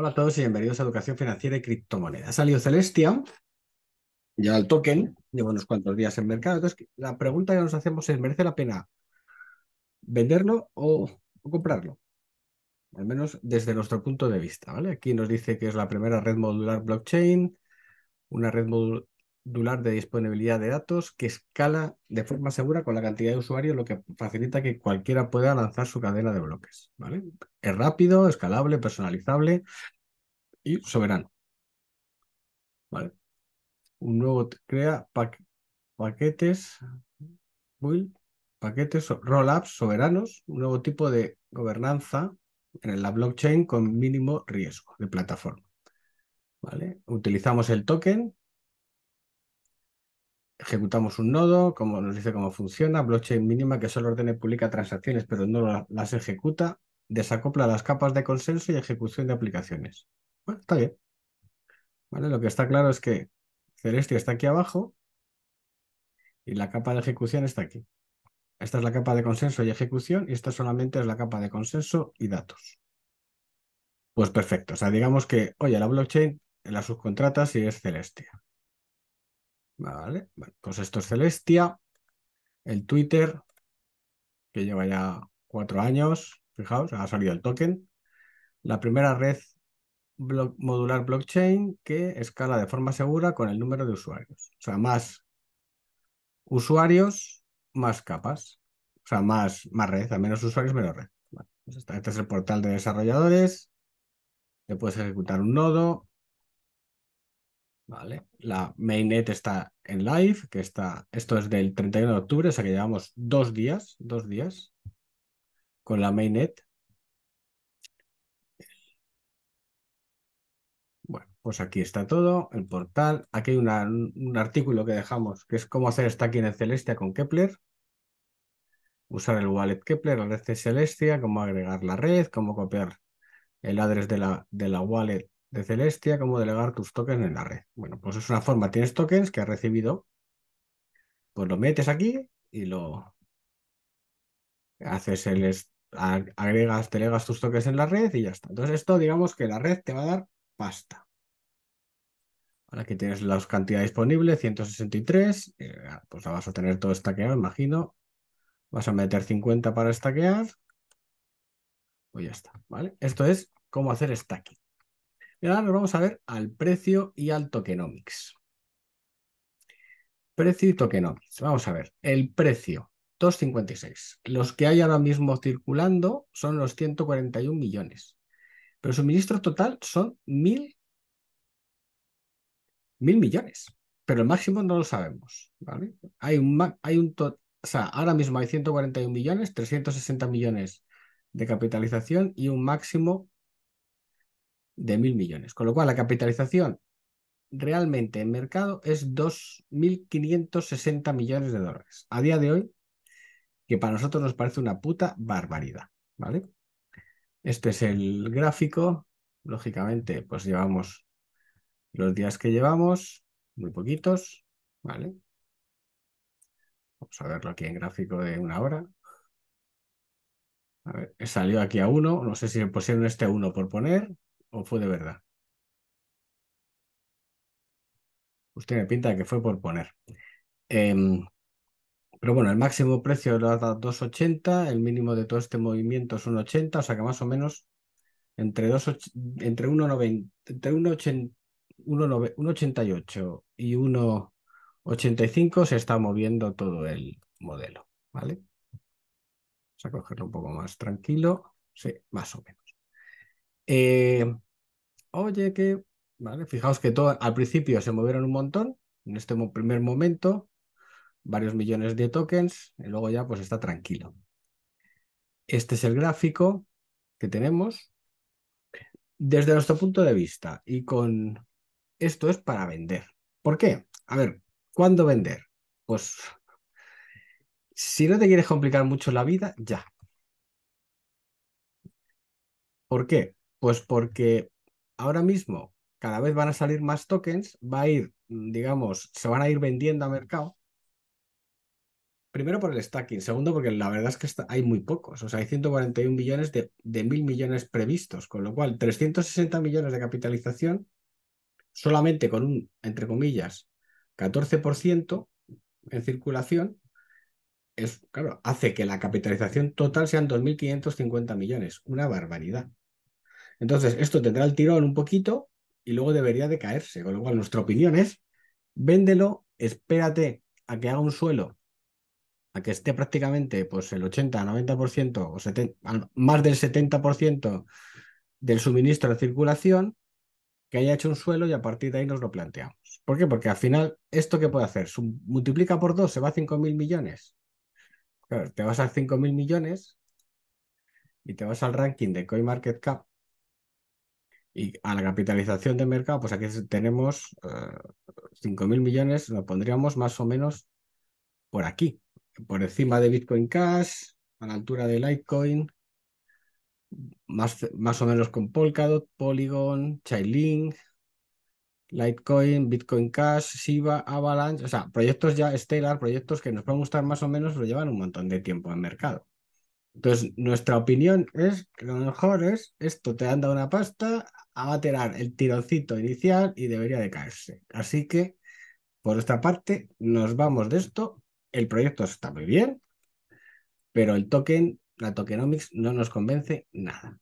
Hola a todos y bienvenidos a Educación Financiera y Criptomonedas. Ha salido Celestia, ya el token, lleva unos cuantos días en mercado. Entonces, la pregunta que nos hacemos es, ¿merece la pena venderlo o, comprarlo? Al menos desde nuestro punto de vista, ¿vale? Aquí nos dice que es la primera red modular blockchain, una red modular de disponibilidad de datos que escala de forma segura con la cantidad de usuarios, lo que facilita que cualquiera pueda lanzar su cadena de bloques. ¿vale? Es rápido, escalable, personalizable y soberano. ¿Vale? Un nuevo crea paquetes, paquetes, roll-ups soberanos, un nuevo tipo de gobernanza en la blockchain con mínimo riesgo de plataforma. ¿Vale? Utilizamos el token ejecutamos un nodo, como nos dice cómo funciona, blockchain mínima que solo ordena y publica transacciones pero no las ejecuta, desacopla las capas de consenso y ejecución de aplicaciones. Bueno, está bien. ¿Vale? Lo que está claro es que Celestia está aquí abajo y la capa de ejecución está aquí. Esta es la capa de consenso y ejecución y esta solamente es la capa de consenso y datos. Pues perfecto. O sea, digamos que, oye, la blockchain la subcontrata si es Celestia. Vale, bueno, pues esto es Celestia, el Twitter, que lleva ya cuatro años, fijaos, ha salido el token. La primera red modular blockchain que escala de forma segura con el número de usuarios. O sea, más usuarios, más capas. O sea, más, más red, a menos usuarios, menos red. Pues este es el portal de desarrolladores. Le puedes ejecutar un nodo, ¿vale? La mainnet está en live, que está, esto es del 31 de octubre, o sea que llevamos dos días, dos días con la mainnet. Bueno, pues aquí está todo, el portal. Aquí hay un artículo que dejamos, que es cómo hacer stacking en Celestia con Kepler. Usar el wallet Kepler, la red de Celestia, cómo agregar la red, cómo copiar el address de la, de la wallet de Celestia, cómo delegar tus tokens en la red. Bueno, pues es una forma, tienes tokens que has recibido, pues lo metes aquí y lo haces el agregas, delegas tus tokens en la red y ya está. Entonces esto digamos que la red te va a dar pasta. aquí tienes la cantidad disponible, 163, eh, pues la vas a tener todo estaqueado, imagino. Vas a meter 50 para estaquear. Pues ya está, ¿vale? Esto es cómo hacer stacking. Y ahora nos vamos a ver al precio y al tokenomics. Precio y tokenomics. Vamos a ver. El precio, 2,56. Los que hay ahora mismo circulando son los 141 millones. Pero el suministro total son 1.000 mil millones. Pero el máximo no lo sabemos. ¿vale? Hay un, hay un ahora mismo hay 141 millones, 360 millones de capitalización y un máximo de mil millones. Con lo cual, la capitalización realmente en mercado es 2.560 millones de dólares. A día de hoy, que para nosotros nos parece una puta barbaridad, ¿vale? Este es el gráfico. Lógicamente, pues llevamos los días que llevamos, muy poquitos, ¿vale? Vamos a verlo aquí en gráfico de una hora. A ver, salió aquí a uno, no sé si me pusieron este uno por poner, o fue de verdad? Usted me pinta que fue por poner. Em, pero bueno, el máximo precio lo ha dado 2,80, el mínimo de todo este movimiento es 1,80. o sea que más o menos entre, entre 1,90, entre 1,88 y 1,85 se está moviendo todo el modelo, ¿vale? Vamos a cogerlo un poco más tranquilo, sí, más o menos. Eh, oye, que, vale, fijaos que todo, al principio se movieron un montón, en este primer momento, varios millones de tokens, y luego ya pues está tranquilo. Este es el gráfico que tenemos desde nuestro punto de vista y con esto es para vender. ¿Por qué? A ver, ¿cuándo vender? Pues si no te quieres complicar mucho la vida, ya. ¿Por qué? Pues porque ahora mismo cada vez van a salir más tokens, va a ir, mm, digamos, se van a ir vendiendo a mercado. Primero por el stacking, segundo porque la verdad es que hay muy pocos, o sea, hay 141 millones de, de mil millones previstos, con lo cual 360 millones de capitalización solamente con un, entre comillas, 14% en circulación, es, claro, hace que la capitalización total sean 2.550 millones, una barbaridad. Entonces, esto tendrá el tirón un poquito y luego debería de caerse. Con lo cual, nuestra opinión es, véndelo, espérate a que haga un suelo, a que esté prácticamente pues, el 80, 90% o más del 70% del suministro de circulación, que haya hecho un suelo y a partir de ahí nos lo planteamos. ¿Por qué? Porque al final, ¿esto qué puede hacer? Multiplica por dos, se va a 5.000 millones. te vas a 5.000 millones y te vas al ranking de CoinMarketCap y a la capitalización de mercado, pues aquí tenemos 5.000 eh, millones, lo pondríamos más o menos por aquí, por encima de Bitcoin Cash, a la altura de Litecoin, más, más o menos con Polkadot, Polygon, Chainlink, Litecoin, Bitcoin Cash, Shiba, Avalanche, o sea, proyectos ya Stellar, proyectos que nos pueden gustar más o menos, pero llevan un montón de tiempo en mercado. Entonces, nuestra opinión es que lo mejor es esto, te han una pasta, a baterar el tironcito inicial y debería de caerse. Así que, por esta parte, nos vamos de esto. El proyecto está muy bien, pero el token, la tokenomics, no nos convence nada.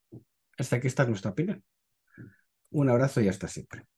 Hasta aquí está nuestra opinión. Un abrazo y hasta siempre.